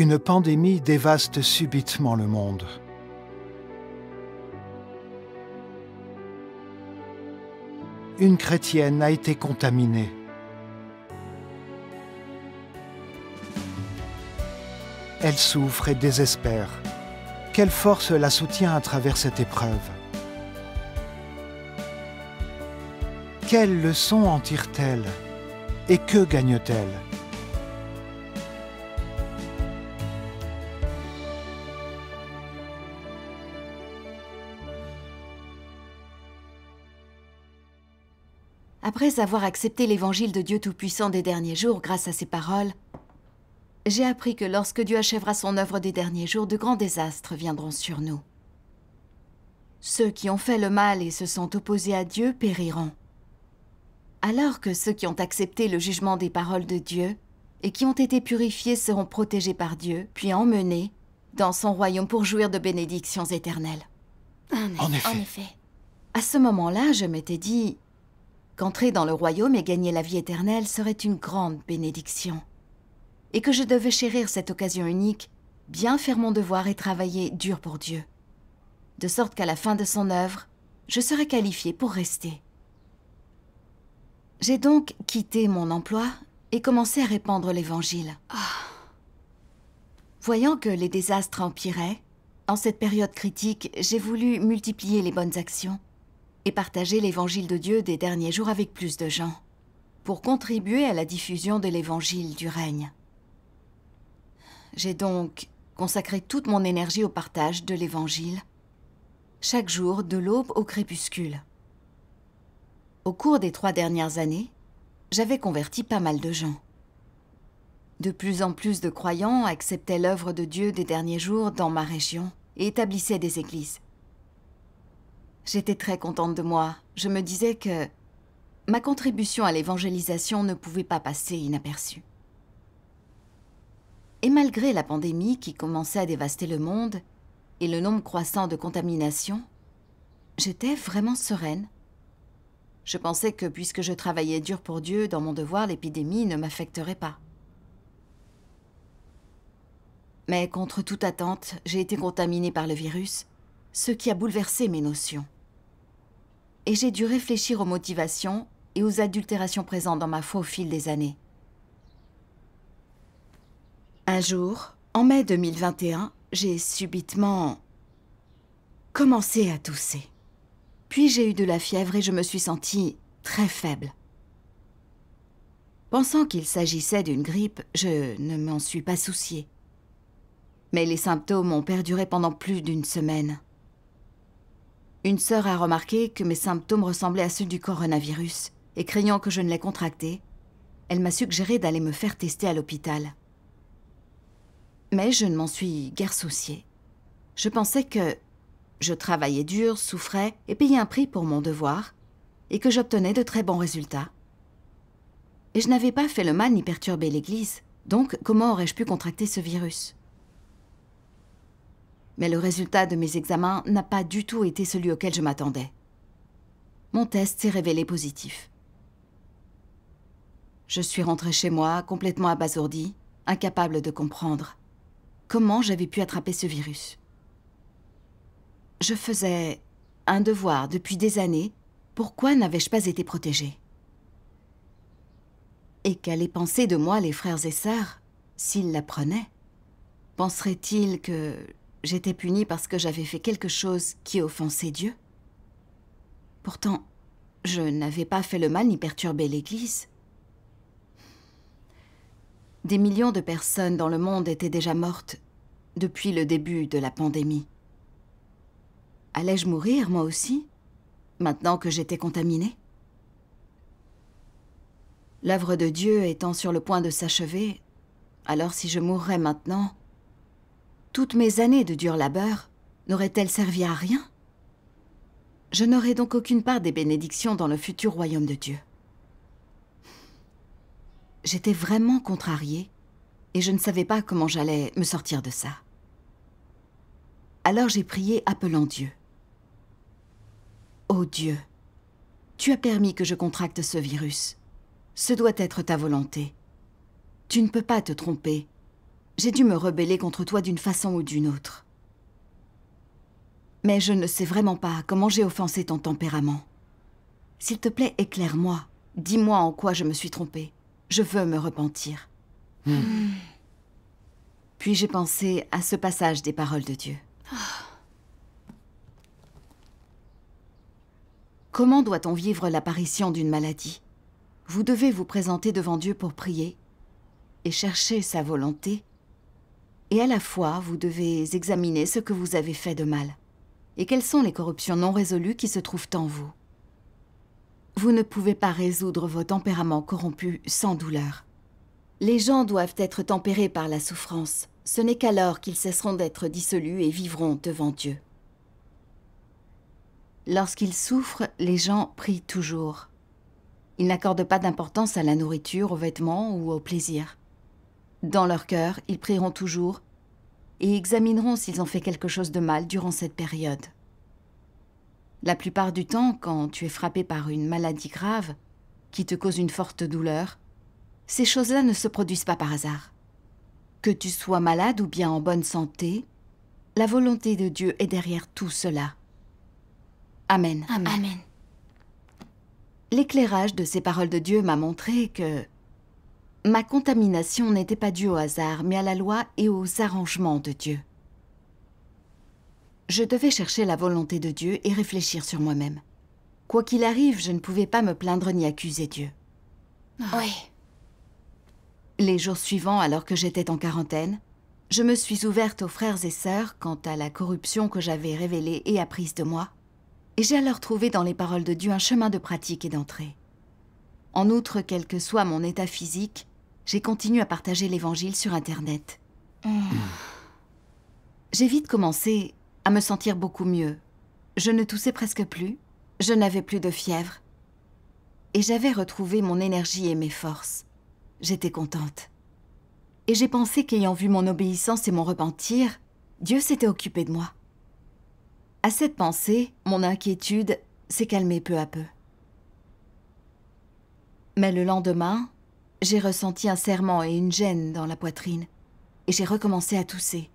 une pandémie dévaste subitement le monde. Une chrétienne a été contaminée. Elle souffre et désespère. Quelle force la soutient à travers cette épreuve Quelle leçon en tire-t-elle Et que gagne-t-elle Après avoir accepté l'évangile de Dieu Tout-Puissant des derniers jours grâce à ses paroles, j'ai appris que lorsque Dieu achèvera son œuvre des derniers jours, de grands désastres viendront sur nous. Ceux qui ont fait le mal et se sont opposés à Dieu périront. Alors que ceux qui ont accepté le jugement des paroles de Dieu et qui ont été purifiés seront protégés par Dieu, puis emmenés dans son royaume pour jouir de bénédictions éternelles. En effet. En effet. À ce moment-là, je m'étais dit, qu'entrer dans le royaume et gagner la vie éternelle serait une grande bénédiction, et que je devais chérir cette occasion unique, bien faire mon devoir et travailler dur pour Dieu, de sorte qu'à la fin de son œuvre, je serais qualifié pour rester. J'ai donc quitté mon emploi et commencé à répandre l'Évangile. Ah. Voyant que les désastres empiraient, en cette période critique, j'ai voulu multiplier les bonnes actions et partager l'évangile de Dieu des derniers jours avec plus de gens, pour contribuer à la diffusion de l'évangile du règne. J'ai donc consacré toute mon énergie au partage de l'évangile, chaque jour de l'aube au crépuscule. Au cours des trois dernières années, j'avais converti pas mal de gens. De plus en plus de croyants acceptaient l'œuvre de Dieu des derniers jours dans ma région et établissaient des églises. J'étais très contente de moi. Je me disais que ma contribution à l'évangélisation ne pouvait pas passer inaperçue. Et malgré la pandémie qui commençait à dévaster le monde et le nombre croissant de contaminations, j'étais vraiment sereine. Je pensais que puisque je travaillais dur pour Dieu dans mon devoir, l'épidémie ne m'affecterait pas. Mais contre toute attente, j'ai été contaminée par le virus, ce qui a bouleversé mes notions et j'ai dû réfléchir aux motivations et aux adultérations présentes dans ma foi au fil des années. Un jour, en mai 2021, j'ai subitement commencé à tousser. Puis j'ai eu de la fièvre et je me suis sentie très faible. Pensant qu'il s'agissait d'une grippe, je ne m'en suis pas souciée. Mais les symptômes ont perduré pendant plus d'une semaine. Une sœur a remarqué que mes symptômes ressemblaient à ceux du coronavirus, et craignant que je ne l'ai contracté, elle m'a suggéré d'aller me faire tester à l'hôpital. Mais je ne m'en suis guère souciée. Je pensais que je travaillais dur, souffrais et payais un prix pour mon devoir, et que j'obtenais de très bons résultats. Et je n'avais pas fait le mal ni perturbé l'Église, donc comment aurais-je pu contracter ce virus mais le résultat de mes examens n'a pas du tout été celui auquel je m'attendais. Mon test s'est révélé positif. Je suis rentrée chez moi, complètement abasourdie, incapable de comprendre comment j'avais pu attraper ce virus. Je faisais un devoir depuis des années, pourquoi n'avais-je pas été protégée Et qu'allaient penser de moi les frères et sœurs s'ils l'apprenaient Penseraient-ils que J'étais punie parce que j'avais fait quelque chose qui offensait Dieu. Pourtant, je n'avais pas fait le mal ni perturbé l'Église. Des millions de personnes dans le monde étaient déjà mortes depuis le début de la pandémie. Allais-je mourir, moi aussi, maintenant que j'étais contaminée L'œuvre de Dieu étant sur le point de s'achever, alors si je mourrais maintenant, toutes mes années de dur labeur n'auraient-elles servi à rien Je n'aurai donc aucune part des bénédictions dans le futur royaume de Dieu. J'étais vraiment contrariée et je ne savais pas comment j'allais me sortir de ça. Alors j'ai prié appelant Dieu. Ô oh Dieu, tu as permis que je contracte ce virus. Ce doit être ta volonté. Tu ne peux pas te tromper j'ai dû me rebeller contre toi d'une façon ou d'une autre. Mais je ne sais vraiment pas comment j'ai offensé ton tempérament. S'il te plaît, éclaire-moi. Dis-moi en quoi je me suis trompée. Je veux me repentir. Hmm. Puis j'ai pensé à ce passage des paroles de Dieu. Ah. Comment doit-on vivre l'apparition d'une maladie Vous devez vous présenter devant Dieu pour prier et chercher sa volonté et à la fois vous devez examiner ce que vous avez fait de mal et quelles sont les corruptions non résolues qui se trouvent en vous. Vous ne pouvez pas résoudre vos tempéraments corrompus sans douleur. Les gens doivent être tempérés par la souffrance. Ce n'est qu'alors qu'ils cesseront d'être dissolus et vivront devant Dieu. Lorsqu'ils souffrent, les gens prient toujours. Ils n'accordent pas d'importance à la nourriture, aux vêtements ou au plaisir. Dans leur cœur, ils prieront toujours et examineront s'ils ont fait quelque chose de mal durant cette période. La plupart du temps, quand tu es frappé par une maladie grave, qui te cause une forte douleur, ces choses-là ne se produisent pas par hasard. Que tu sois malade ou bien en bonne santé, la volonté de Dieu est derrière tout cela. Amen. Amen. L'éclairage de ces paroles de Dieu m'a montré que Ma contamination n'était pas due au hasard, mais à la loi et aux arrangements de Dieu. Je devais chercher la volonté de Dieu et réfléchir sur moi-même. Quoi qu'il arrive, je ne pouvais pas me plaindre ni accuser Dieu. Ah. Oui. Les jours suivants, alors que j'étais en quarantaine, je me suis ouverte aux frères et sœurs quant à la corruption que j'avais révélée et apprise de moi, et j'ai alors trouvé dans les paroles de Dieu un chemin de pratique et d'entrée. En outre, quel que soit mon état physique, j'ai continué à partager l'Évangile sur Internet. Mmh. J'ai vite commencé à me sentir beaucoup mieux. Je ne toussais presque plus, je n'avais plus de fièvre. Et j'avais retrouvé mon énergie et mes forces. J'étais contente. Et j'ai pensé qu'ayant vu mon obéissance et mon repentir, Dieu s'était occupé de moi. À cette pensée, mon inquiétude s'est calmée peu à peu. Mais le lendemain, j'ai ressenti un serment et une gêne dans la poitrine, et j'ai recommencé à tousser.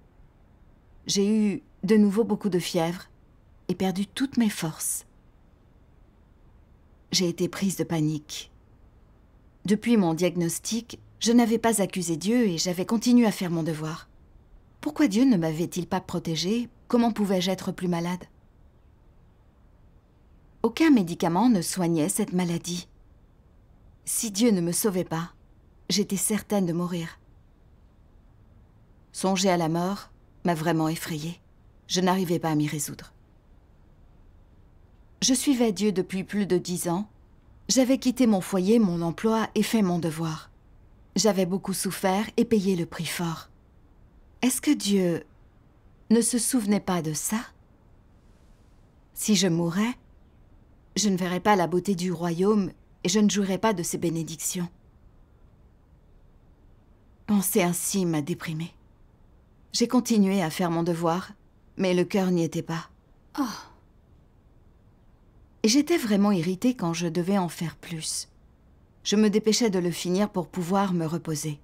J'ai eu de nouveau beaucoup de fièvre et perdu toutes mes forces. J'ai été prise de panique. Depuis mon diagnostic, je n'avais pas accusé Dieu et j'avais continué à faire mon devoir. Pourquoi Dieu ne m'avait-il pas protégée Comment pouvais-je être plus malade Aucun médicament ne soignait cette maladie. Si Dieu ne me sauvait pas, j'étais certaine de mourir. Songer à la mort m'a vraiment effrayée. Je n'arrivais pas à m'y résoudre. Je suivais Dieu depuis plus de dix ans. J'avais quitté mon foyer, mon emploi et fait mon devoir. J'avais beaucoup souffert et payé le prix fort. Est-ce que Dieu ne se souvenait pas de ça Si je mourais, je ne verrais pas la beauté du royaume et je ne jouirai pas de ces bénédictions. Penser ainsi m'a déprimée. J'ai continué à faire mon devoir, mais le cœur n'y était pas. Oh. Et j'étais vraiment irritée quand je devais en faire plus. Je me dépêchais de le finir pour pouvoir me reposer.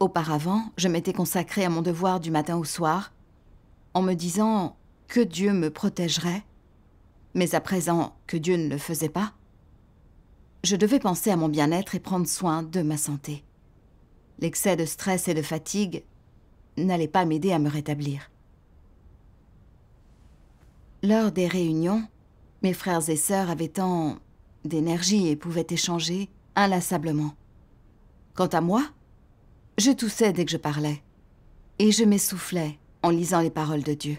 Auparavant, je m'étais consacrée à mon devoir du matin au soir, en me disant que Dieu me protégerait mais à présent que Dieu ne le faisait pas, je devais penser à mon bien-être et prendre soin de ma santé. L'excès de stress et de fatigue n'allait pas m'aider à me rétablir. Lors des réunions, mes frères et sœurs avaient tant d'énergie et pouvaient échanger inlassablement. Quant à moi, je toussais dès que je parlais, et je m'essoufflais en lisant les paroles de Dieu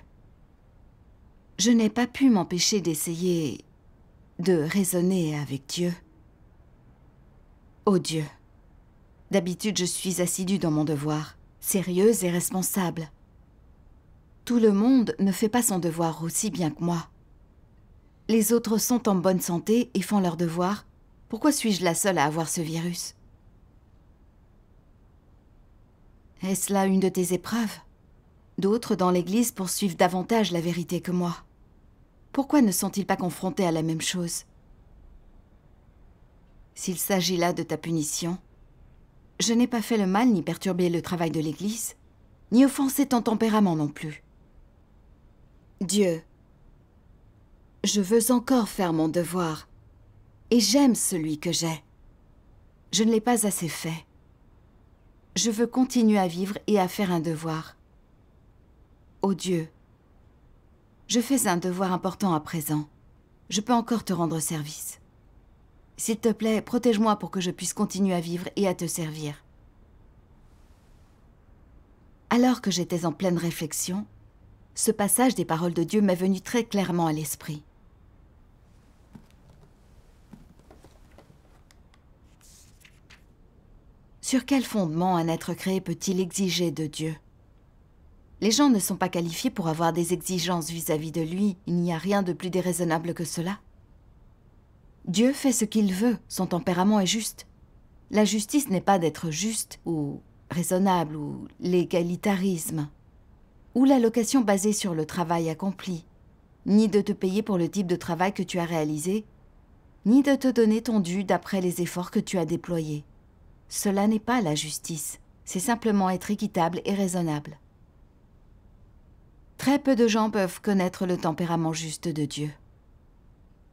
je n'ai pas pu m'empêcher d'essayer de raisonner avec Dieu. Oh Dieu, d'habitude je suis assidue dans mon devoir, sérieuse et responsable. Tout le monde ne fait pas son devoir aussi bien que moi. Les autres sont en bonne santé et font leur devoir. Pourquoi suis-je la seule à avoir ce virus Est-ce là une de tes épreuves D'autres dans l'Église poursuivent davantage la vérité que moi. Pourquoi ne sont-ils pas confrontés à la même chose S'il s'agit là de ta punition, je n'ai pas fait le mal ni perturbé le travail de l'Église, ni offensé ton tempérament non plus. Dieu, je veux encore faire mon devoir, et j'aime celui que j'ai. Je ne l'ai pas assez fait. Je veux continuer à vivre et à faire un devoir. Ô Dieu, je fais un devoir important à présent. Je peux encore te rendre service. S'il te plaît, protège-moi pour que je puisse continuer à vivre et à te servir. Alors que j'étais en pleine réflexion, ce passage des paroles de Dieu m'est venu très clairement à l'esprit. Sur quel fondement un être créé peut-il exiger de Dieu les gens ne sont pas qualifiés pour avoir des exigences vis-à-vis de lui. Il n'y a rien de plus déraisonnable que cela. Dieu fait ce qu'il veut, son tempérament est juste. La justice n'est pas d'être juste ou raisonnable ou l'égalitarisme, ou l'allocation basée sur le travail accompli, ni de te payer pour le type de travail que tu as réalisé, ni de te donner ton dû d'après les efforts que tu as déployés. Cela n'est pas la justice, c'est simplement être équitable et raisonnable. Très peu de gens peuvent connaître le tempérament juste de Dieu.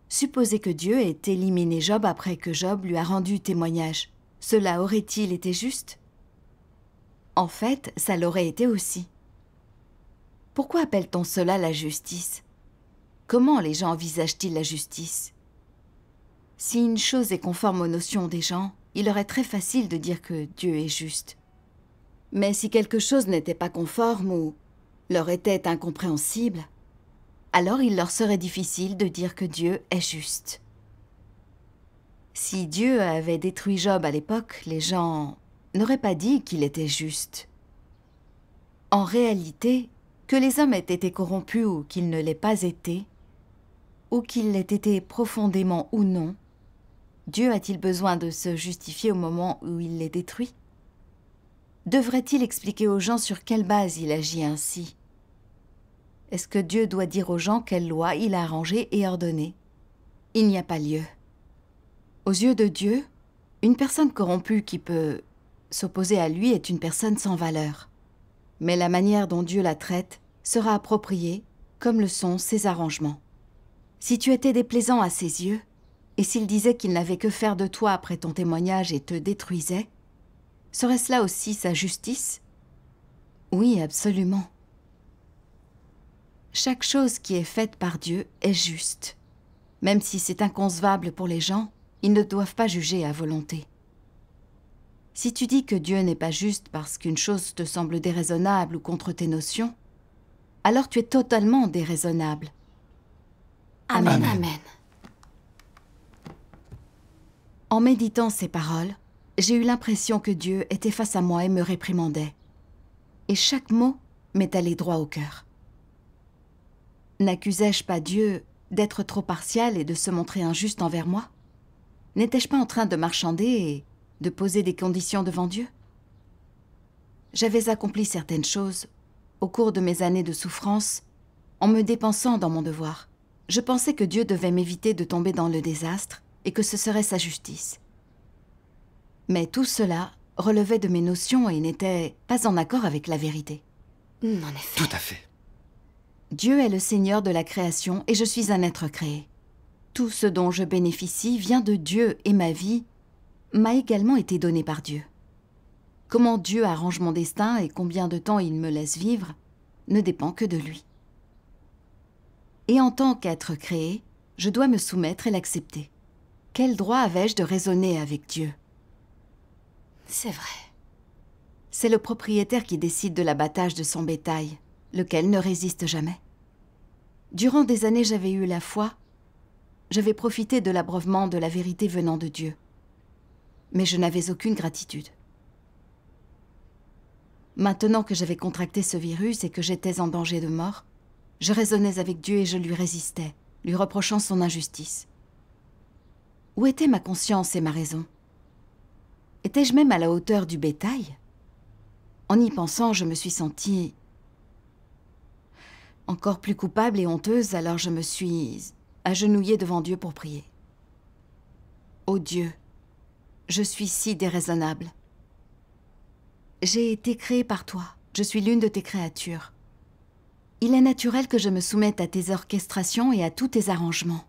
Supposez que Dieu ait éliminé Job après que Job lui a rendu témoignage. Cela aurait-il été juste En fait, ça l'aurait été aussi. Pourquoi appelle-t-on cela la justice Comment les gens envisagent-ils la justice Si une chose est conforme aux notions des gens, il leur est très facile de dire que Dieu est juste. Mais si quelque chose n'était pas conforme ou leur était incompréhensible, alors il leur serait difficile de dire que Dieu est juste. Si Dieu avait détruit Job à l'époque, les gens n'auraient pas dit qu'il était juste. En réalité, que les hommes aient été corrompus ou qu'ils ne l'aient pas été, ou qu'ils l'aient été profondément ou non, Dieu a-t-il besoin de se justifier au moment où il les détruit Devrait-il expliquer aux gens sur quelle base il agit ainsi est-ce que Dieu doit dire aux gens quelle loi il a arrangées et ordonnées Il n'y a pas lieu. Aux yeux de Dieu, une personne corrompue qui peut s'opposer à lui est une personne sans valeur. Mais la manière dont Dieu la traite sera appropriée, comme le sont ses arrangements. Si tu étais déplaisant à ses yeux, et s'il disait qu'il n'avait que faire de toi après ton témoignage et te détruisait, serait-ce là aussi sa justice Oui, absolument chaque chose qui est faite par Dieu est juste. Même si c'est inconcevable pour les gens, ils ne doivent pas juger à volonté. Si tu dis que Dieu n'est pas juste parce qu'une chose te semble déraisonnable ou contre tes notions, alors tu es totalement déraisonnable. Amen, amen. En méditant ces paroles, j'ai eu l'impression que Dieu était face à moi et me réprimandait. Et chaque mot m'est allé droit au cœur. N'accusais-je pas Dieu d'être trop partial et de se montrer injuste envers moi N'étais-je pas en train de marchander et de poser des conditions devant Dieu J'avais accompli certaines choses au cours de mes années de souffrance en me dépensant dans mon devoir. Je pensais que Dieu devait m'éviter de tomber dans le désastre et que ce serait sa justice. Mais tout cela relevait de mes notions et n'était pas en accord avec la vérité. En effet. Tout à fait. Dieu est le Seigneur de la création et je suis un être créé. Tout ce dont je bénéficie vient de Dieu et ma vie m'a également été donnée par Dieu. Comment Dieu arrange mon destin et combien de temps il me laisse vivre ne dépend que de lui. Et en tant qu'être créé, je dois me soumettre et l'accepter. Quel droit avais-je de raisonner avec Dieu C'est vrai. C'est le propriétaire qui décide de l'abattage de son bétail lequel ne résiste jamais. Durant des années, j'avais eu la foi, j'avais profité de l'abreuvement de la vérité venant de Dieu. Mais je n'avais aucune gratitude. Maintenant que j'avais contracté ce virus et que j'étais en danger de mort, je raisonnais avec Dieu et je lui résistais, lui reprochant son injustice. Où était ma conscience et ma raison Étais-je même à la hauteur du bétail En y pensant, je me suis sentie encore plus coupable et honteuse, alors je me suis agenouillée devant Dieu pour prier. Ô oh Dieu, je suis si déraisonnable. J'ai été créée par toi, je suis l'une de tes créatures. Il est naturel que je me soumette à tes orchestrations et à tous tes arrangements.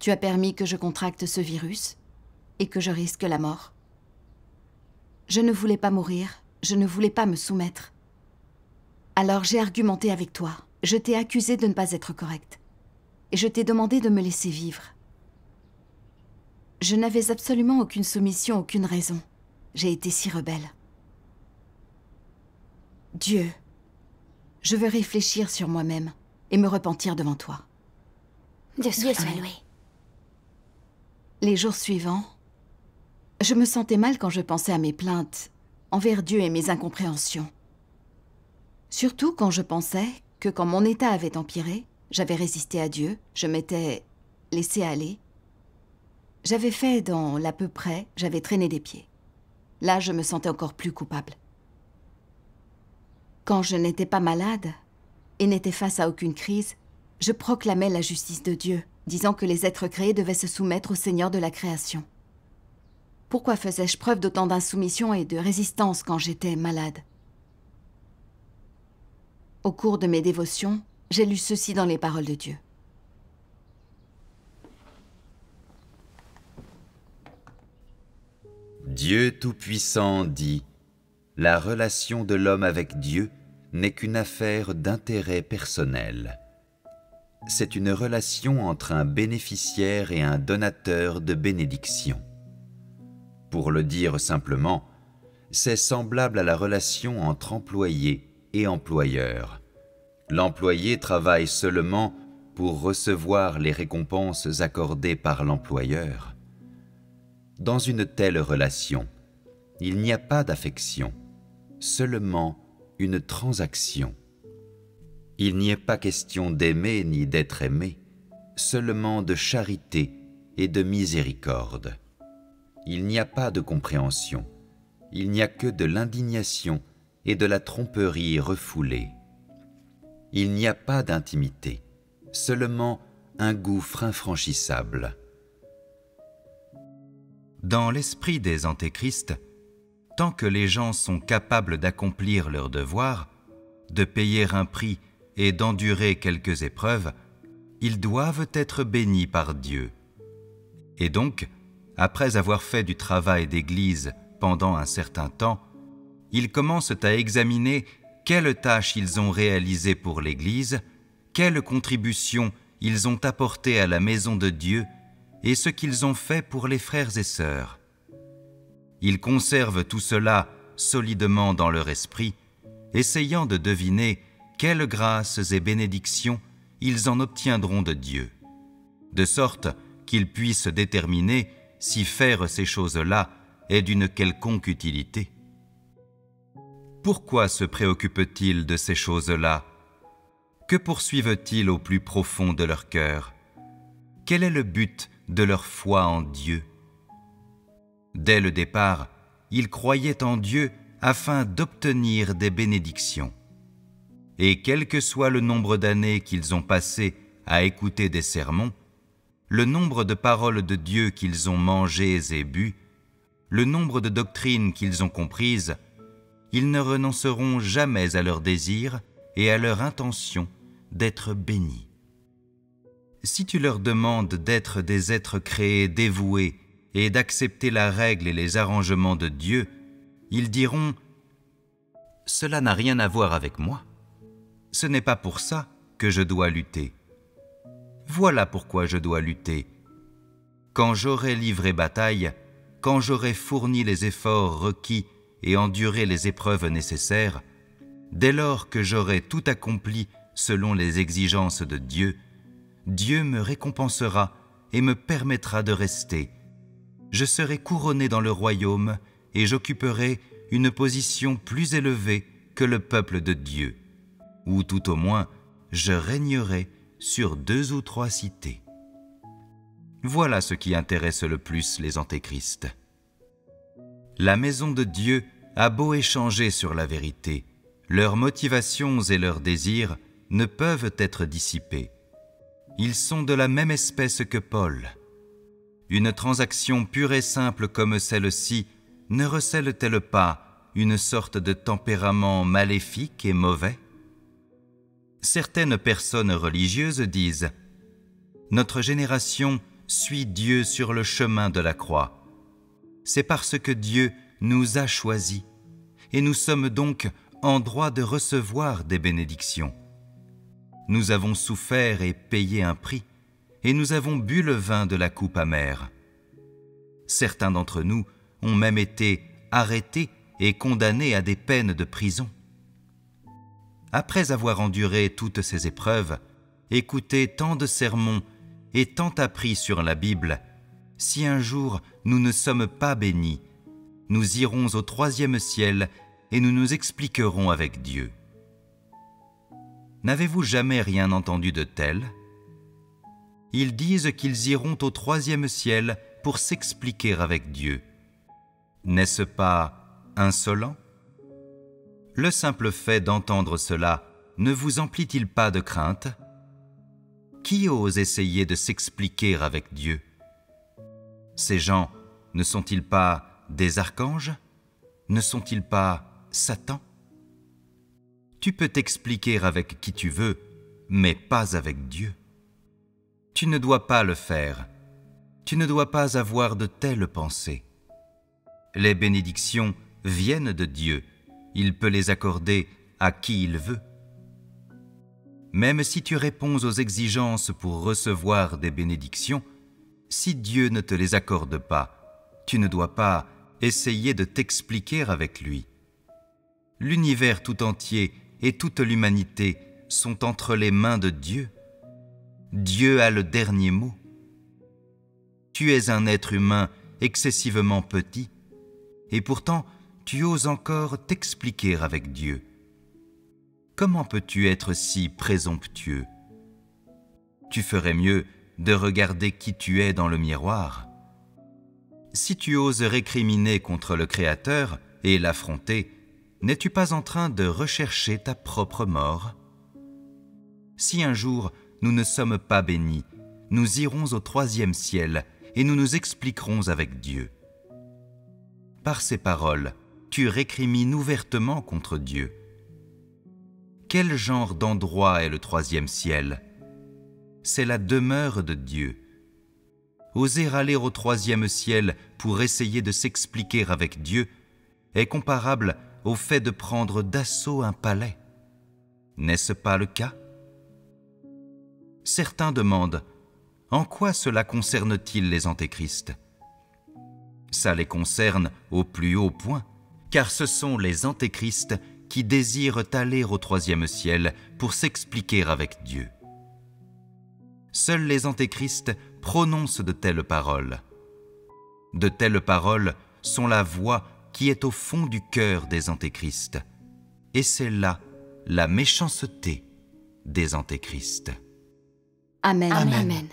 Tu as permis que je contracte ce virus et que je risque la mort. Je ne voulais pas mourir, je ne voulais pas me soumettre. Alors j'ai argumenté avec toi. Je t'ai accusé de ne pas être correcte. Et je t'ai demandé de me laisser vivre. Je n'avais absolument aucune soumission, aucune raison. J'ai été si rebelle. Dieu, je veux réfléchir sur moi-même et me repentir devant toi. Dieu soit, loué. Les jours suivants, je me sentais mal quand je pensais à mes plaintes envers Dieu et mes incompréhensions. Surtout quand je pensais que quand mon état avait empiré, j'avais résisté à Dieu, je m'étais laissé aller. J'avais fait dans l'à peu près, j'avais traîné des pieds. Là, je me sentais encore plus coupable. Quand je n'étais pas malade et n'étais face à aucune crise, je proclamais la justice de Dieu, disant que les êtres créés devaient se soumettre au Seigneur de la création. Pourquoi faisais-je preuve d'autant d'insoumission et de résistance quand j'étais malade au cours de mes dévotions, j'ai lu ceci dans les paroles de Dieu. Dieu Tout-Puissant dit « La relation de l'homme avec Dieu n'est qu'une affaire d'intérêt personnel. C'est une relation entre un bénéficiaire et un donateur de bénédiction. Pour le dire simplement, c'est semblable à la relation entre employés employeur. L'employé travaille seulement pour recevoir les récompenses accordées par l'employeur. Dans une telle relation, il n'y a pas d'affection, seulement une transaction. Il n'y est pas question d'aimer ni d'être aimé, seulement de charité et de miséricorde. Il n'y a pas de compréhension, il n'y a que de l'indignation et de la tromperie refoulée. Il n'y a pas d'intimité, seulement un gouffre infranchissable. Dans l'esprit des antéchrists, tant que les gens sont capables d'accomplir leurs devoirs, de payer un prix et d'endurer quelques épreuves, ils doivent être bénis par Dieu. Et donc, après avoir fait du travail d'église pendant un certain temps, ils commencent à examiner quelles tâches ils ont réalisées pour l'Église, quelles contributions ils ont apportées à la maison de Dieu et ce qu'ils ont fait pour les frères et sœurs. Ils conservent tout cela solidement dans leur esprit, essayant de deviner quelles grâces et bénédictions ils en obtiendront de Dieu, de sorte qu'ils puissent déterminer si faire ces choses-là est d'une quelconque utilité pourquoi se préoccupent-ils de ces choses-là Que poursuivent-ils au plus profond de leur cœur Quel est le but de leur foi en Dieu Dès le départ, ils croyaient en Dieu afin d'obtenir des bénédictions. Et quel que soit le nombre d'années qu'ils ont passées à écouter des sermons, le nombre de paroles de Dieu qu'ils ont mangées et bues, le nombre de doctrines qu'ils ont comprises, ils ne renonceront jamais à leur désir et à leur intention d'être bénis. Si tu leur demandes d'être des êtres créés dévoués et d'accepter la règle et les arrangements de Dieu, ils diront ⁇ Cela n'a rien à voir avec moi. Ce n'est pas pour ça que je dois lutter. Voilà pourquoi je dois lutter. Quand j'aurai livré bataille, quand j'aurai fourni les efforts requis et endurer les épreuves nécessaires, dès lors que j'aurai tout accompli selon les exigences de Dieu, Dieu me récompensera et me permettra de rester. Je serai couronné dans le royaume et j'occuperai une position plus élevée que le peuple de Dieu, ou tout au moins je régnerai sur deux ou trois cités. Voilà ce qui intéresse le plus les antéchristes la maison de Dieu a beau échanger sur la vérité, leurs motivations et leurs désirs ne peuvent être dissipés. Ils sont de la même espèce que Paul. Une transaction pure et simple comme celle-ci ne recèle-t-elle pas une sorte de tempérament maléfique et mauvais Certaines personnes religieuses disent « Notre génération suit Dieu sur le chemin de la croix c'est parce que Dieu nous a choisis, et nous sommes donc en droit de recevoir des bénédictions. Nous avons souffert et payé un prix, et nous avons bu le vin de la coupe amère. Certains d'entre nous ont même été arrêtés et condamnés à des peines de prison. Après avoir enduré toutes ces épreuves, écouté tant de sermons et tant appris sur la Bible, si un jour nous ne sommes pas bénis, nous irons au troisième ciel et nous nous expliquerons avec Dieu. N'avez-vous jamais rien entendu de tel Ils disent qu'ils iront au troisième ciel pour s'expliquer avec Dieu. N'est-ce pas insolent Le simple fait d'entendre cela ne vous emplit-il pas de crainte Qui ose essayer de s'expliquer avec Dieu ces gens ne sont-ils pas des archanges Ne sont-ils pas Satan Tu peux t'expliquer avec qui tu veux, mais pas avec Dieu. Tu ne dois pas le faire. Tu ne dois pas avoir de telles pensées. Les bénédictions viennent de Dieu. Il peut les accorder à qui il veut. Même si tu réponds aux exigences pour recevoir des bénédictions, si Dieu ne te les accorde pas, tu ne dois pas essayer de t'expliquer avec lui. L'univers tout entier et toute l'humanité sont entre les mains de Dieu. Dieu a le dernier mot. Tu es un être humain excessivement petit, et pourtant tu oses encore t'expliquer avec Dieu. Comment peux-tu être si présomptueux Tu ferais mieux de regarder qui tu es dans le miroir. Si tu oses récriminer contre le Créateur et l'affronter, n'es-tu pas en train de rechercher ta propre mort Si un jour nous ne sommes pas bénis, nous irons au troisième ciel et nous nous expliquerons avec Dieu. Par ces paroles, tu récrimines ouvertement contre Dieu. Quel genre d'endroit est le troisième ciel c'est la demeure de Dieu. Oser aller au troisième ciel pour essayer de s'expliquer avec Dieu est comparable au fait de prendre d'assaut un palais. N'est-ce pas le cas Certains demandent « En quoi cela concerne-t-il les antéchristes Ça les concerne au plus haut point, car ce sont les antéchristes qui désirent aller au troisième ciel pour s'expliquer avec Dieu seuls les antéchrists prononcent de telles paroles. De telles paroles sont la voix qui est au fond du cœur des antéchrists, et c'est là la méchanceté des antéchrists. Amen. Amen.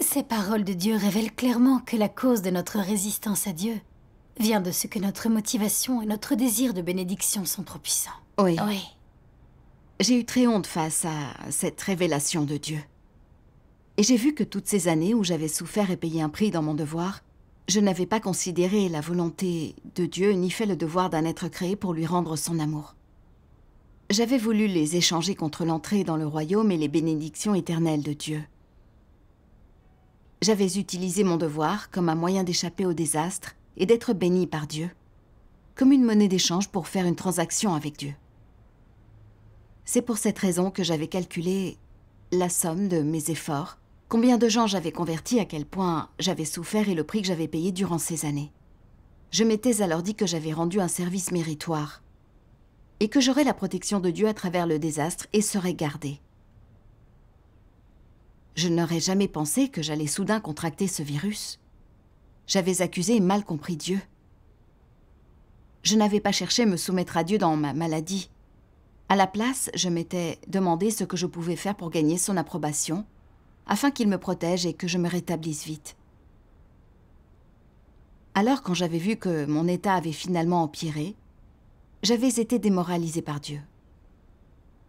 Ces paroles de Dieu révèlent clairement que la cause de notre résistance à Dieu vient de ce que notre motivation et notre désir de bénédiction sont trop puissants. Oui. J'ai eu très honte face à cette révélation de Dieu. Et j'ai vu que toutes ces années où j'avais souffert et payé un prix dans mon devoir, je n'avais pas considéré la volonté de Dieu ni fait le devoir d'un être créé pour lui rendre son amour. J'avais voulu les échanger contre l'entrée dans le royaume et les bénédictions éternelles de Dieu. J'avais utilisé mon devoir comme un moyen d'échapper au désastre et d'être béni par Dieu, comme une monnaie d'échange pour faire une transaction avec Dieu. C'est pour cette raison que j'avais calculé la somme de mes efforts, combien de gens j'avais convertis, à quel point j'avais souffert et le prix que j'avais payé durant ces années. Je m'étais alors dit que j'avais rendu un service méritoire et que j'aurais la protection de Dieu à travers le désastre et serais gardée. Je n'aurais jamais pensé que j'allais soudain contracter ce virus. J'avais accusé et mal compris Dieu. Je n'avais pas cherché à me soumettre à Dieu dans ma maladie. À la place, je m'étais demandé ce que je pouvais faire pour gagner son approbation, afin qu'il me protège et que je me rétablisse vite. Alors quand j'avais vu que mon état avait finalement empiré, j'avais été démoralisée par Dieu.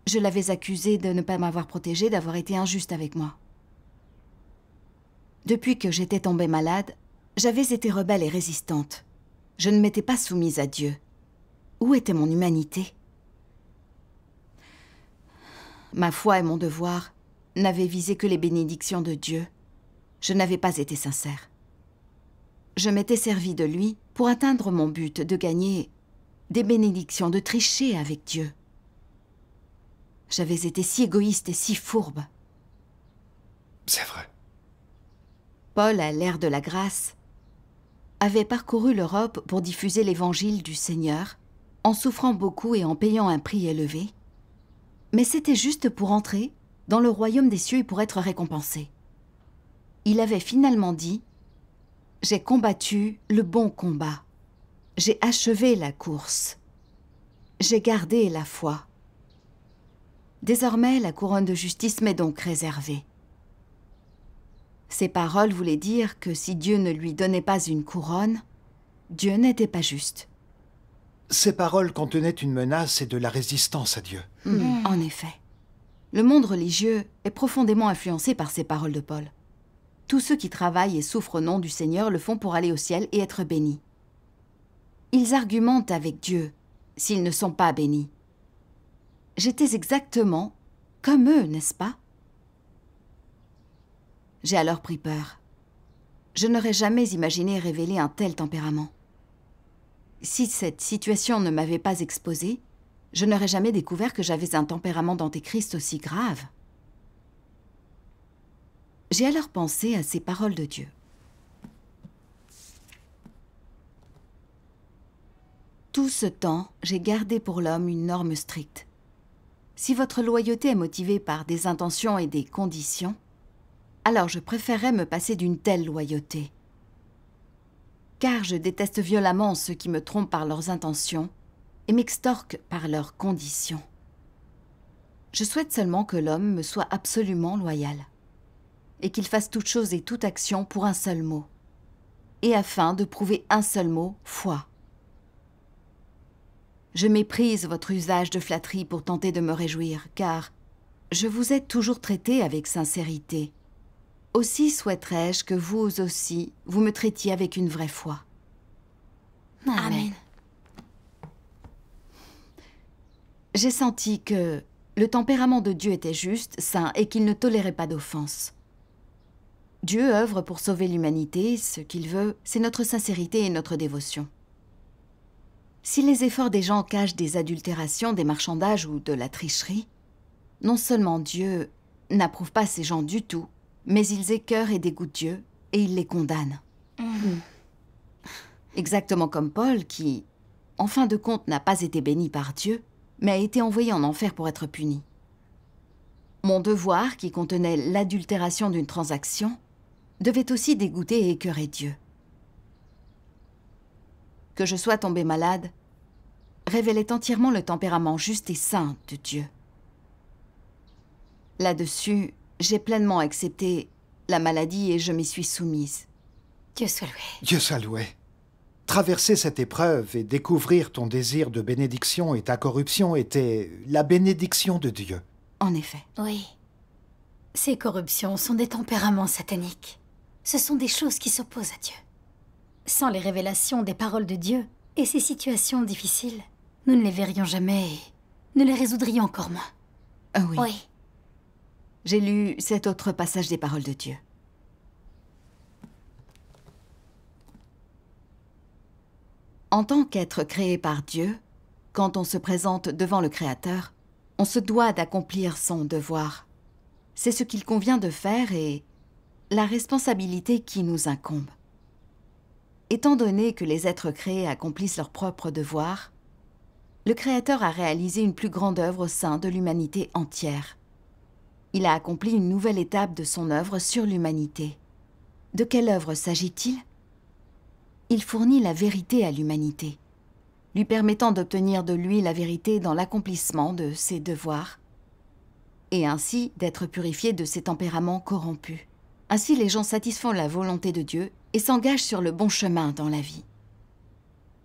Je l'avais accusé de ne pas m'avoir protégée, d'avoir été injuste avec moi. Depuis que j'étais tombée malade, j'avais été rebelle et résistante. Je ne m'étais pas soumise à Dieu. Où était mon humanité Ma foi et mon devoir n'avaient visé que les bénédictions de Dieu. Je n'avais pas été sincère. Je m'étais servi de lui pour atteindre mon but de gagner des bénédictions, de tricher avec Dieu. J'avais été si égoïste et si fourbe. C'est vrai. Paul, à l'air de la grâce, avait parcouru l'Europe pour diffuser l'évangile du Seigneur, en souffrant beaucoup et en payant un prix élevé mais c'était juste pour entrer dans le royaume des cieux et pour être récompensé. Il avait finalement dit ⁇ J'ai combattu le bon combat, j'ai achevé la course, j'ai gardé la foi. Désormais, la couronne de justice m'est donc réservée. ⁇ Ces paroles voulaient dire que si Dieu ne lui donnait pas une couronne, Dieu n'était pas juste. Ces paroles contenaient une menace et de la résistance à Dieu. Mm. Mm. En effet. Le monde religieux est profondément influencé par ces paroles de Paul. Tous ceux qui travaillent et souffrent au nom du Seigneur le font pour aller au ciel et être bénis. Ils argumentent avec Dieu s'ils ne sont pas bénis. J'étais exactement comme eux, n'est-ce pas J'ai alors pris peur. Je n'aurais jamais imaginé révéler un tel tempérament. Si cette situation ne m'avait pas exposée, je n'aurais jamais découvert que j'avais un tempérament d'antéchrist aussi grave. J'ai alors pensé à ces paroles de Dieu. Tout ce temps, j'ai gardé pour l'homme une norme stricte. Si votre loyauté est motivée par des intentions et des conditions, alors je préférerais me passer d'une telle loyauté car je déteste violemment ceux qui me trompent par leurs intentions et m'extorquent par leurs conditions. Je souhaite seulement que l'homme me soit absolument loyal, et qu'il fasse toute chose et toute action pour un seul mot, et afin de prouver un seul mot, foi. Je méprise votre usage de flatterie pour tenter de me réjouir, car je vous ai toujours traité avec sincérité, aussi souhaiterais-je que vous aussi, vous me traitiez avec une vraie foi. Amen. J'ai senti que le tempérament de Dieu était juste, saint, et qu'il ne tolérait pas d'offense. Dieu œuvre pour sauver l'humanité, ce qu'il veut, c'est notre sincérité et notre dévotion. Si les efforts des gens cachent des adultérations, des marchandages ou de la tricherie, non seulement Dieu n'approuve pas ces gens du tout, mais ils écœurent et dégoûtent Dieu, et ils les condamnent. Hmm. Exactement comme Paul qui, en fin de compte, n'a pas été béni par Dieu, mais a été envoyé en enfer pour être puni. Mon devoir, qui contenait l'adultération d'une transaction, devait aussi dégoûter et écœurer Dieu. Que je sois tombé malade révélait entièrement le tempérament juste et saint de Dieu. Là-dessus, j'ai pleinement accepté la maladie et je m'y suis soumise. Dieu soit loué. Dieu soit loué. Traverser cette épreuve et découvrir ton désir de bénédiction et ta corruption était la bénédiction de Dieu. En effet. Oui. Ces corruptions sont des tempéraments sataniques. Ce sont des choses qui s'opposent à Dieu. Sans les révélations des paroles de Dieu et ces situations difficiles, nous ne les verrions jamais et ne les résoudrions encore moins. Ah oui. oui. J'ai lu cet autre passage des paroles de Dieu. En tant qu'être créé par Dieu, quand on se présente devant le Créateur, on se doit d'accomplir son devoir. C'est ce qu'il convient de faire et la responsabilité qui nous incombe. Étant donné que les êtres créés accomplissent leur propre devoir, le Créateur a réalisé une plus grande œuvre au sein de l'humanité entière il a accompli une nouvelle étape de son œuvre sur l'humanité. De quelle œuvre s'agit-il Il fournit la vérité à l'humanité, lui permettant d'obtenir de lui la vérité dans l'accomplissement de ses devoirs, et ainsi d'être purifié de ses tempéraments corrompus. Ainsi les gens satisfont la volonté de Dieu et s'engagent sur le bon chemin dans la vie.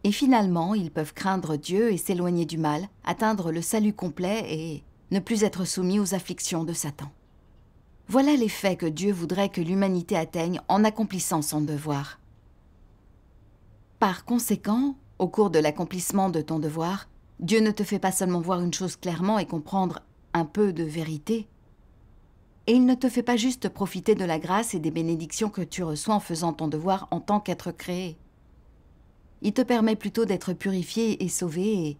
Et finalement, ils peuvent craindre Dieu et s'éloigner du mal, atteindre le salut complet et ne plus être soumis aux afflictions de Satan. Voilà les faits que Dieu voudrait que l'humanité atteigne en accomplissant son devoir. Par conséquent, au cours de l'accomplissement de ton devoir, Dieu ne te fait pas seulement voir une chose clairement et comprendre un peu de vérité, et il ne te fait pas juste profiter de la grâce et des bénédictions que tu reçois en faisant ton devoir en tant qu'être créé. Il te permet plutôt d'être purifié et sauvé et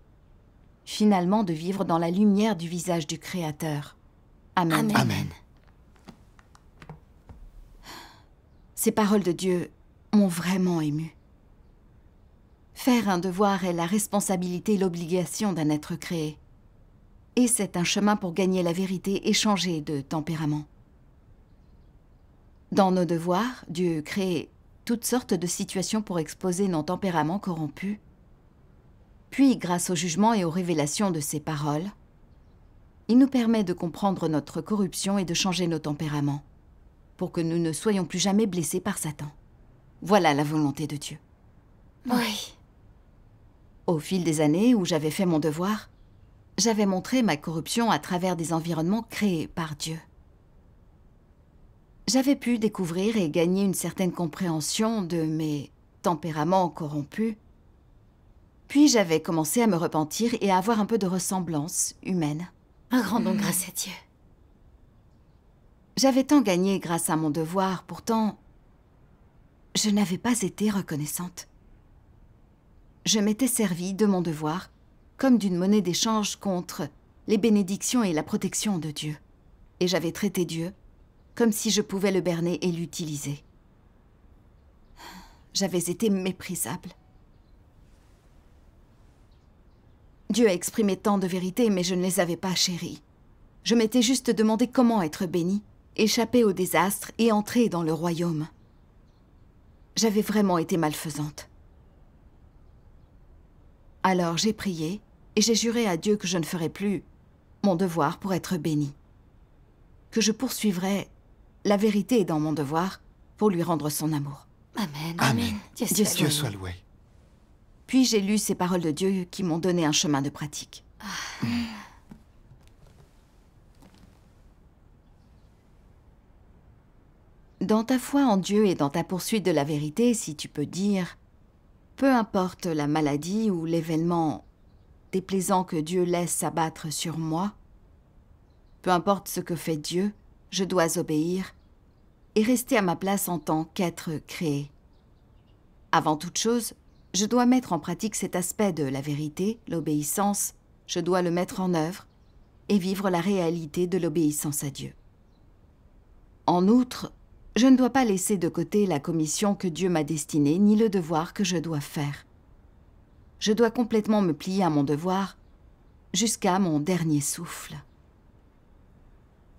finalement de vivre dans la lumière du visage du Créateur. Amen. Amen. Ces paroles de Dieu m'ont vraiment ému. Faire un devoir est la responsabilité et l'obligation d'un être créé. Et c'est un chemin pour gagner la vérité et changer de tempérament. Dans nos devoirs, Dieu crée toutes sortes de situations pour exposer nos tempéraments corrompus puis, grâce au jugement et aux révélations de ses paroles, il nous permet de comprendre notre corruption et de changer nos tempéraments, pour que nous ne soyons plus jamais blessés par Satan. Voilà la volonté de Dieu. Oui. Au fil des années où j'avais fait mon devoir, j'avais montré ma corruption à travers des environnements créés par Dieu. J'avais pu découvrir et gagner une certaine compréhension de mes tempéraments corrompus puis j'avais commencé à me repentir et à avoir un peu de ressemblance humaine. Un grand don grâce à Dieu. J'avais tant gagné grâce à mon devoir, pourtant... Je n'avais pas été reconnaissante. Je m'étais servie de mon devoir, comme d'une monnaie d'échange contre les bénédictions et la protection de Dieu. Et j'avais traité Dieu comme si je pouvais le berner et l'utiliser. J'avais été méprisable. Dieu a exprimé tant de vérités, mais je ne les avais pas chéries. Je m'étais juste demandé comment être béni, échapper au désastre et entrer dans le royaume. J'avais vraiment été malfaisante. Alors j'ai prié et j'ai juré à Dieu que je ne ferais plus mon devoir pour être béni. Que je poursuivrais la vérité dans mon devoir pour lui rendre son amour. Amen. Amen. Dieu soit loué. Puis j'ai lu ces paroles de Dieu qui m'ont donné un chemin de pratique. Dans ta foi en Dieu et dans ta poursuite de la vérité, si tu peux dire, peu importe la maladie ou l'événement déplaisant que Dieu laisse s'abattre sur moi, peu importe ce que fait Dieu, je dois obéir et rester à ma place en tant qu'être créé. Avant toute chose, je dois mettre en pratique cet aspect de la vérité, l'obéissance, je dois le mettre en œuvre et vivre la réalité de l'obéissance à Dieu. En outre, je ne dois pas laisser de côté la commission que Dieu m'a destinée ni le devoir que je dois faire. Je dois complètement me plier à mon devoir jusqu'à mon dernier souffle.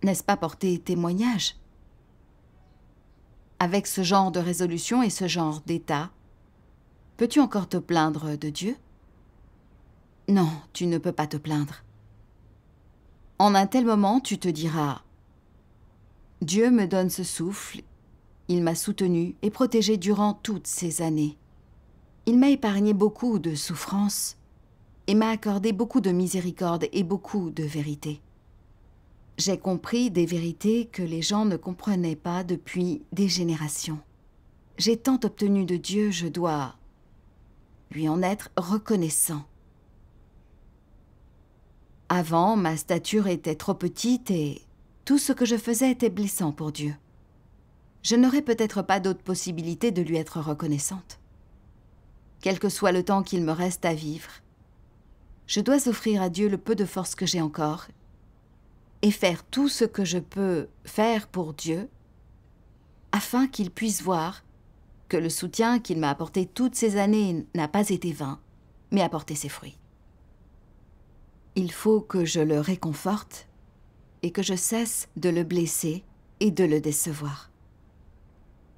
N'est-ce pas porter témoignage Avec ce genre de résolution et ce genre d'état, Peux-tu encore te plaindre de Dieu Non, tu ne peux pas te plaindre. En un tel moment, tu te diras ⁇ Dieu me donne ce souffle, il m'a soutenu et protégé durant toutes ces années. Il m'a épargné beaucoup de souffrances et m'a accordé beaucoup de miséricorde et beaucoup de vérité. J'ai compris des vérités que les gens ne comprenaient pas depuis des générations. J'ai tant obtenu de Dieu, je dois en être reconnaissant. Avant, ma stature était trop petite et tout ce que je faisais était blessant pour Dieu. Je n'aurais peut-être pas d'autre possibilité de lui être reconnaissante. Quel que soit le temps qu'il me reste à vivre, je dois offrir à Dieu le peu de force que j'ai encore et faire tout ce que je peux faire pour Dieu afin qu'il puisse voir le soutien qu'il m'a apporté toutes ces années n'a pas été vain, mais a porté ses fruits. Il faut que je le réconforte et que je cesse de le blesser et de le décevoir.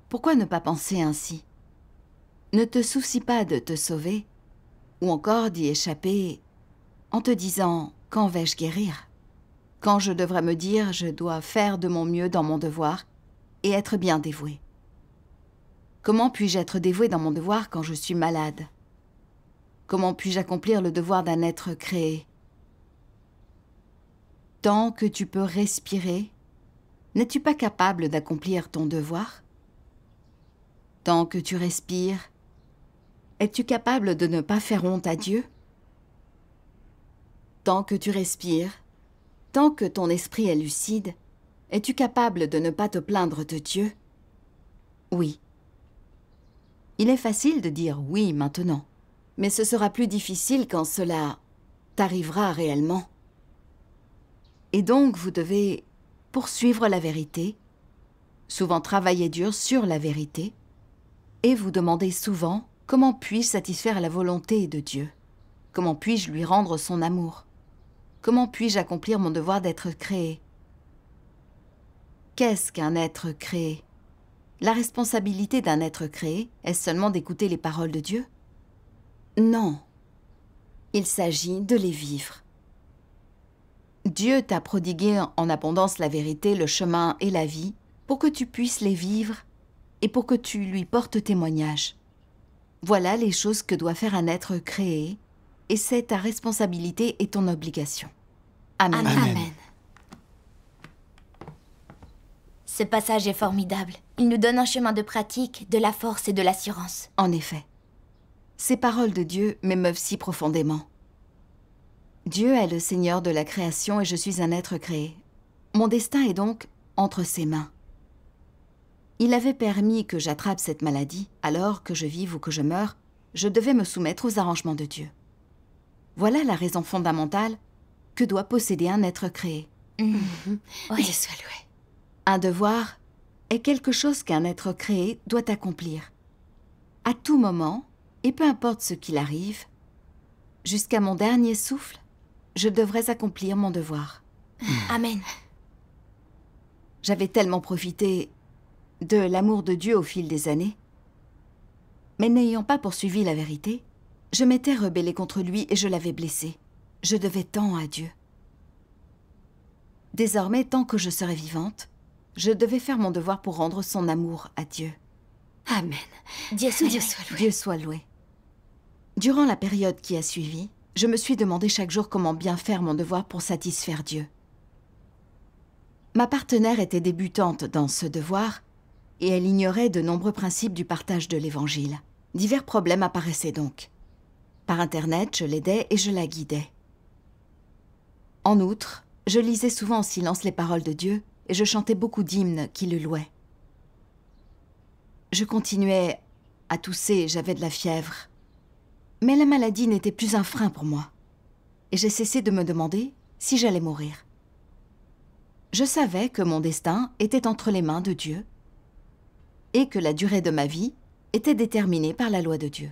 Pourquoi ne pas penser ainsi Ne te soucie pas de te sauver, ou encore d'y échapper en te disant « quand vais-je guérir ?» Quand je devrais me dire « je dois faire de mon mieux dans mon devoir et être bien dévoué ». Comment puis-je être dévoué dans mon devoir quand je suis malade Comment puis-je accomplir le devoir d'un être créé Tant que tu peux respirer, n'es-tu pas capable d'accomplir ton devoir Tant que tu respires, es-tu capable de ne pas faire honte à Dieu Tant que tu respires, tant que ton esprit est lucide, es-tu capable de ne pas te plaindre de Dieu Oui, il est facile de dire oui maintenant, mais ce sera plus difficile quand cela t'arrivera réellement. Et donc vous devez poursuivre la vérité, souvent travailler dur sur la vérité, et vous demander souvent comment puis-je satisfaire la volonté de Dieu, comment puis-je lui rendre son amour, comment puis-je accomplir mon devoir d'être créé. Qu'est-ce qu'un être créé la responsabilité d'un être créé est seulement d'écouter les paroles de Dieu Non. Il s'agit de les vivre. Dieu t'a prodigué en abondance la vérité, le chemin et la vie pour que tu puisses les vivre et pour que tu lui portes témoignage. Voilà les choses que doit faire un être créé, et c'est ta responsabilité et ton obligation. Amen. Amen. Ce passage est formidable. Il nous donne un chemin de pratique, de la force et de l'assurance. En effet. Ces paroles de Dieu m'émeuvent si profondément. Dieu est le Seigneur de la création et je suis un être créé. Mon destin est donc entre ses mains. Il avait permis que j'attrape cette maladie, alors que je vive ou que je meure, je devais me soumettre aux arrangements de Dieu. Voilà la raison fondamentale que doit posséder un être créé. Oui. Dieu loué. Un devoir est quelque chose qu'un être créé doit accomplir. À tout moment, et peu importe ce qu'il arrive, jusqu'à mon dernier souffle, je devrais accomplir mon devoir. Amen. J'avais tellement profité de l'amour de Dieu au fil des années, mais n'ayant pas poursuivi la vérité, je m'étais rebellée contre lui et je l'avais blessé. Je devais tant à Dieu. Désormais, tant que je serai vivante, je devais faire mon devoir pour rendre son amour à Dieu. Amen. Dieu, soit, loué. Dieu soit loué. Durant la période qui a suivi, je me suis demandé chaque jour comment bien faire mon devoir pour satisfaire Dieu. Ma partenaire était débutante dans ce devoir et elle ignorait de nombreux principes du partage de l'Évangile. Divers problèmes apparaissaient donc. Par Internet, je l'aidais et je la guidais. En outre, je lisais souvent en silence les paroles de Dieu et je chantais beaucoup d'hymnes qui le louaient. Je continuais à tousser, j'avais de la fièvre. Mais la maladie n'était plus un frein pour moi, et j'ai cessé de me demander si j'allais mourir. Je savais que mon destin était entre les mains de Dieu, et que la durée de ma vie était déterminée par la loi de Dieu.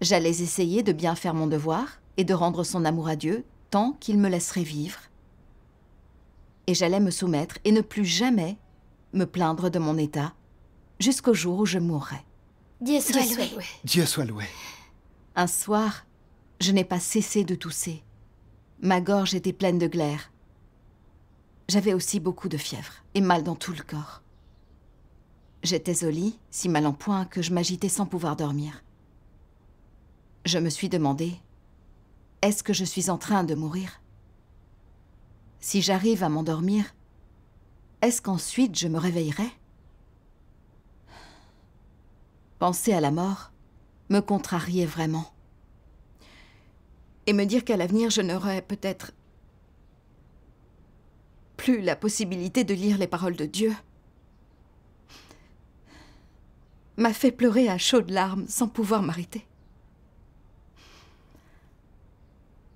J'allais essayer de bien faire mon devoir et de rendre son amour à Dieu tant qu'il me laisserait vivre, et j'allais me soumettre et ne plus jamais me plaindre de mon état jusqu'au jour où je mourrais. Dieu soit Dieu soit loué. Un soir, je n'ai pas cessé de tousser. Ma gorge était pleine de glaire. J'avais aussi beaucoup de fièvre et mal dans tout le corps. J'étais au lit, si mal en point que je m'agitais sans pouvoir dormir. Je me suis demandé, est-ce que je suis en train de mourir si j'arrive à m'endormir, est-ce qu'ensuite je me réveillerai Penser à la mort me contrariait vraiment. Et me dire qu'à l'avenir, je n'aurais peut-être plus la possibilité de lire les paroles de Dieu m'a fait pleurer à chaudes larmes sans pouvoir m'arrêter.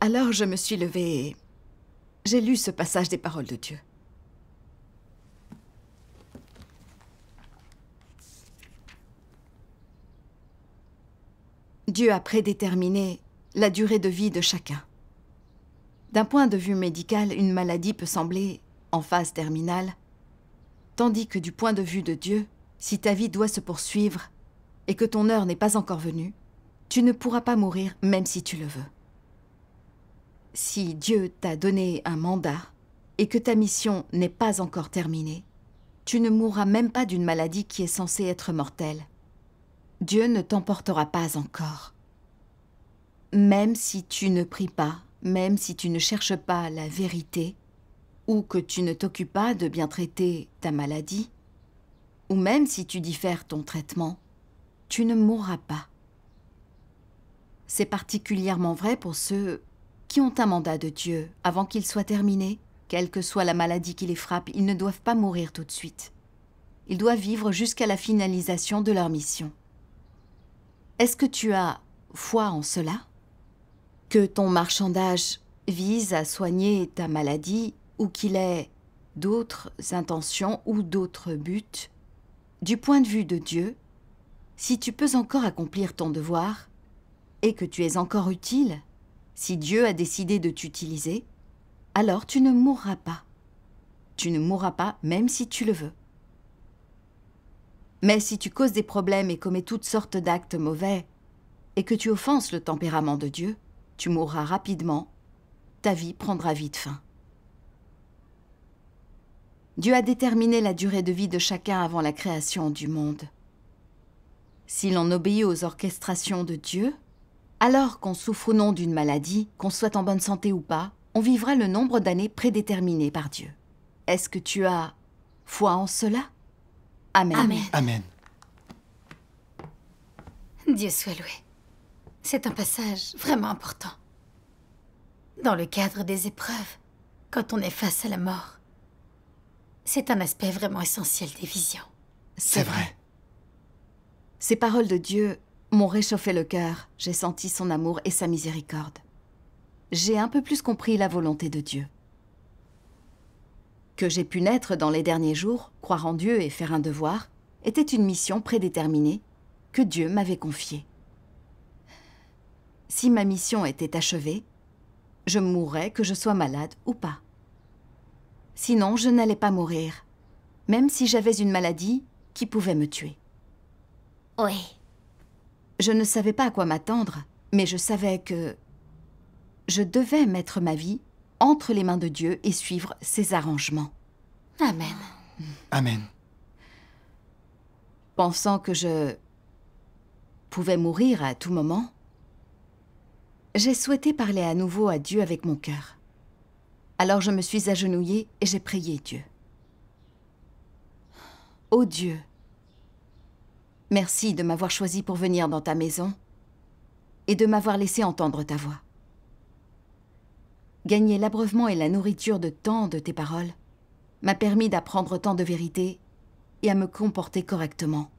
Alors je me suis levée j'ai lu ce passage des paroles de Dieu. Dieu a prédéterminé la durée de vie de chacun. D'un point de vue médical, une maladie peut sembler en phase terminale, tandis que du point de vue de Dieu, si ta vie doit se poursuivre et que ton heure n'est pas encore venue, tu ne pourras pas mourir même si tu le veux si Dieu t'a donné un mandat et que ta mission n'est pas encore terminée, tu ne mourras même pas d'une maladie qui est censée être mortelle. Dieu ne t'emportera pas encore. Même si tu ne pries pas, même si tu ne cherches pas la vérité, ou que tu ne t'occupes pas de bien traiter ta maladie, ou même si tu diffères ton traitement, tu ne mourras pas. C'est particulièrement vrai pour ceux qui ont un mandat de Dieu avant qu'il soit terminé, quelle que soit la maladie qui les frappe, ils ne doivent pas mourir tout de suite. Ils doivent vivre jusqu'à la finalisation de leur mission. Est-ce que tu as foi en cela Que ton marchandage vise à soigner ta maladie ou qu'il ait d'autres intentions ou d'autres buts Du point de vue de Dieu, si tu peux encore accomplir ton devoir et que tu es encore utile, si Dieu a décidé de t'utiliser, alors tu ne mourras pas. Tu ne mourras pas même si tu le veux. Mais si tu causes des problèmes et commets toutes sortes d'actes mauvais, et que tu offenses le tempérament de Dieu, tu mourras rapidement, ta vie prendra vite fin. Dieu a déterminé la durée de vie de chacun avant la création du monde. Si l'on obéit aux orchestrations de Dieu, alors qu'on souffre ou non d'une maladie, qu'on soit en bonne santé ou pas, on vivra le nombre d'années prédéterminées par Dieu. Est-ce que tu as foi en cela Amen. Amen. Dieu soit loué. C'est un passage vraiment important. Dans le cadre des épreuves, quand on est face à la mort, c'est un aspect vraiment essentiel des visions. C'est vrai. Ces paroles de Dieu m'ont réchauffé le cœur. J'ai senti son amour et sa miséricorde. J'ai un peu plus compris la volonté de Dieu. Que j'ai pu naître dans les derniers jours, croire en Dieu et faire un devoir, était une mission prédéterminée que Dieu m'avait confiée. Si ma mission était achevée, je mourrais que je sois malade ou pas. Sinon, je n'allais pas mourir, même si j'avais une maladie qui pouvait me tuer. Oui. Je ne savais pas à quoi m'attendre, mais je savais que je devais mettre ma vie entre les mains de Dieu et suivre ses arrangements. Amen. Amen. Pensant que je pouvais mourir à tout moment, j'ai souhaité parler à nouveau à Dieu avec mon cœur. Alors je me suis agenouillée et j'ai prié Dieu. Ô oh Dieu, Merci de m'avoir choisi pour venir dans ta maison et de m'avoir laissé entendre ta voix. Gagner l'abreuvement et la nourriture de tant de tes paroles m'a permis d'apprendre tant de vérités et à me comporter correctement.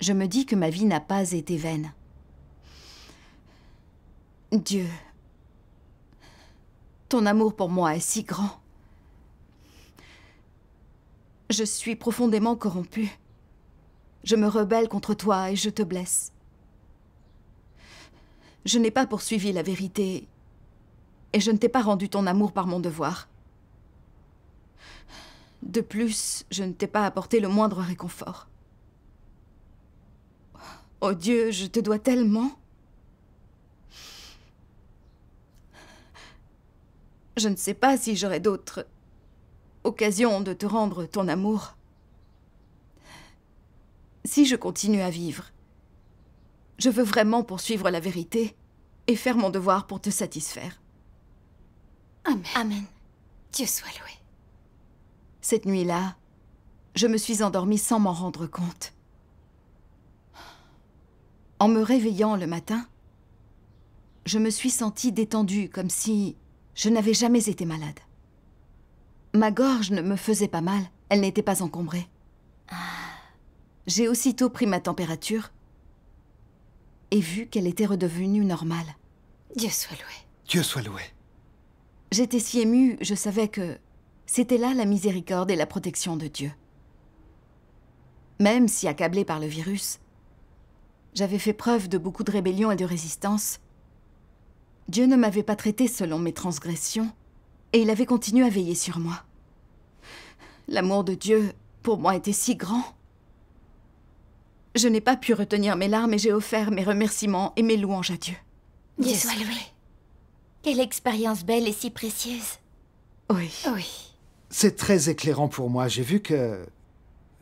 Je me dis que ma vie n'a pas été vaine. Dieu, ton amour pour moi est si grand. Je suis profondément corrompue. Je me rebelle contre toi et je te blesse. Je n'ai pas poursuivi la vérité et je ne t'ai pas rendu ton amour par mon devoir. De plus, je ne t'ai pas apporté le moindre réconfort. Oh Dieu, je te dois tellement. Je ne sais pas si j'aurai d'autres occasions de te rendre ton amour si je continue à vivre, je veux vraiment poursuivre la vérité et faire mon devoir pour te satisfaire. Amen. Amen. Dieu soit loué. Cette nuit-là, je me suis endormie sans m'en rendre compte. En me réveillant le matin, je me suis sentie détendue, comme si je n'avais jamais été malade. Ma gorge ne me faisait pas mal, elle n'était pas encombrée. Ah. J'ai aussitôt pris ma température et vu qu'elle était redevenue normale. Dieu soit loué. Dieu soit loué. J'étais si émue, je savais que c'était là la miséricorde et la protection de Dieu. Même si accablée par le virus, j'avais fait preuve de beaucoup de rébellion et de résistance, Dieu ne m'avait pas traité selon mes transgressions, et il avait continué à veiller sur moi. L'amour de Dieu, pour moi, était si grand je n'ai pas pu retenir mes larmes et j'ai offert mes remerciements et mes louanges à Dieu. Dieu, soit Quelle expérience belle et si précieuse. Oui. Oui. C'est très éclairant pour moi. J'ai vu que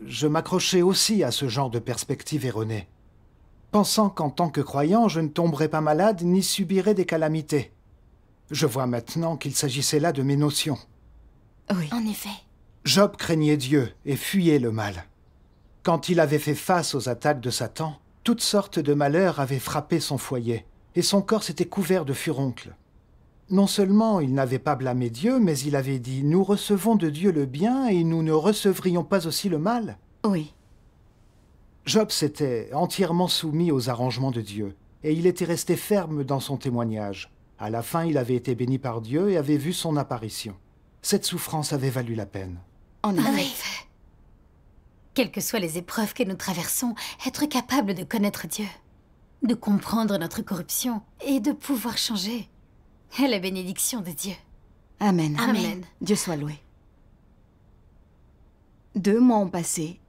je m'accrochais aussi à ce genre de perspective erronée, pensant qu'en tant que croyant, je ne tomberais pas malade ni subirais des calamités. Je vois maintenant qu'il s'agissait là de mes notions. Oui. En effet. Job craignait Dieu et fuyait le mal. Quand il avait fait face aux attaques de Satan, toutes sortes de malheurs avaient frappé son foyer, et son corps s'était couvert de furoncles. Non seulement il n'avait pas blâmé Dieu, mais il avait dit « Nous recevons de Dieu le bien et nous ne recevrions pas aussi le mal ». Oui. Job s'était entièrement soumis aux arrangements de Dieu, et il était resté ferme dans son témoignage. À la fin, il avait été béni par Dieu et avait vu son apparition. Cette souffrance avait valu la peine. En effet. Quelles que soient les épreuves que nous traversons, être capable de connaître Dieu, de comprendre notre corruption et de pouvoir changer est la bénédiction de Dieu. Amen. Amen. Dieu soit loué. Deux mois ont passé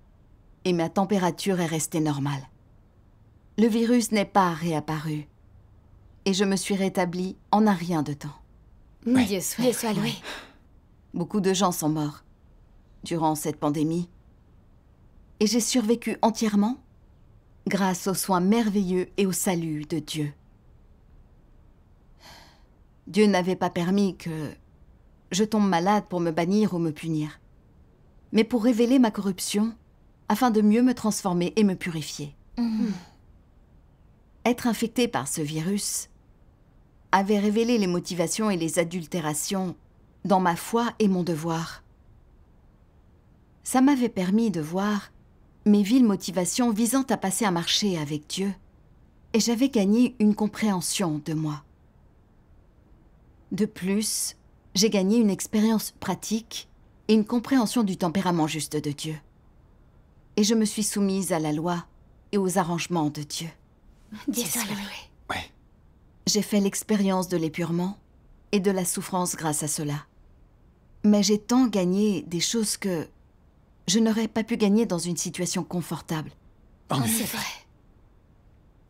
et ma température est restée normale. Le virus n'est pas réapparu et je me suis rétablie en un rien de temps. Dieu Dieu soit loué. Beaucoup de gens sont morts durant cette pandémie et j'ai survécu entièrement grâce aux soins merveilleux et au salut de Dieu. Dieu n'avait pas permis que je tombe malade pour me bannir ou me punir, mais pour révéler ma corruption afin de mieux me transformer et me purifier. Mmh. Être infecté par ce virus avait révélé les motivations et les adultérations dans ma foi et mon devoir. Ça m'avait permis de voir mes viles motivations visant à passer à marché avec Dieu, et j'avais gagné une compréhension de moi. De plus, j'ai gagné une expérience pratique et une compréhension du tempérament juste de Dieu. Et je me suis soumise à la loi et aux arrangements de Dieu. Oui. J'ai fait l'expérience de l'épurement et de la souffrance grâce à cela. Mais j'ai tant gagné des choses que je n'aurais pas pu gagner dans une situation confortable. Ah ah, c'est vrai.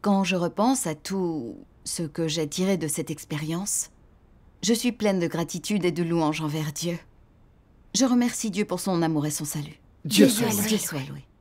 Quand je repense à tout ce que j'ai tiré de cette expérience, je suis pleine de gratitude et de louange envers Dieu. Je remercie Dieu pour son amour et son salut. Dieu soit loué.